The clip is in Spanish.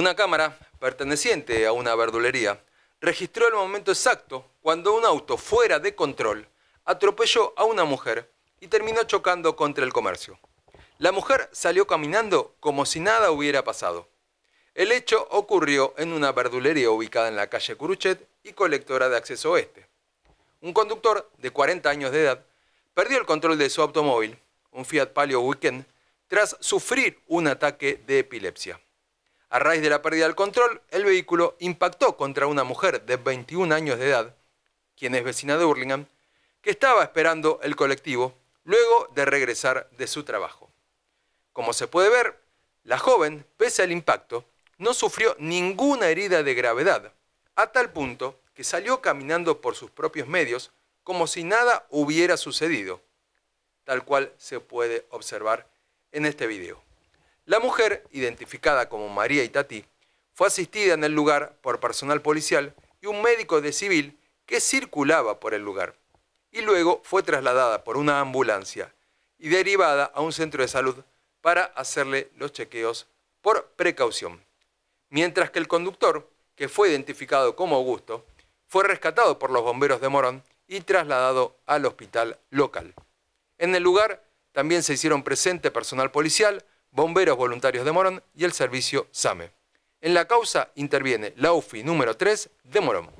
Una cámara perteneciente a una verdulería registró el momento exacto cuando un auto fuera de control atropelló a una mujer y terminó chocando contra el comercio. La mujer salió caminando como si nada hubiera pasado. El hecho ocurrió en una verdulería ubicada en la calle Curuchet y colectora de acceso oeste. Un conductor de 40 años de edad perdió el control de su automóvil, un Fiat Palio Weekend, tras sufrir un ataque de epilepsia. A raíz de la pérdida del control, el vehículo impactó contra una mujer de 21 años de edad, quien es vecina de Hurlingham, que estaba esperando el colectivo luego de regresar de su trabajo. Como se puede ver, la joven, pese al impacto, no sufrió ninguna herida de gravedad, a tal punto que salió caminando por sus propios medios como si nada hubiera sucedido, tal cual se puede observar en este video. La mujer, identificada como María Itatí, fue asistida en el lugar por personal policial y un médico de civil que circulaba por el lugar, y luego fue trasladada por una ambulancia y derivada a un centro de salud para hacerle los chequeos por precaución. Mientras que el conductor, que fue identificado como Augusto, fue rescatado por los bomberos de Morón y trasladado al hospital local. En el lugar también se hicieron presente personal policial, Bomberos Voluntarios de Morón y el servicio SAME. En la causa interviene la UFI número 3 de Morón.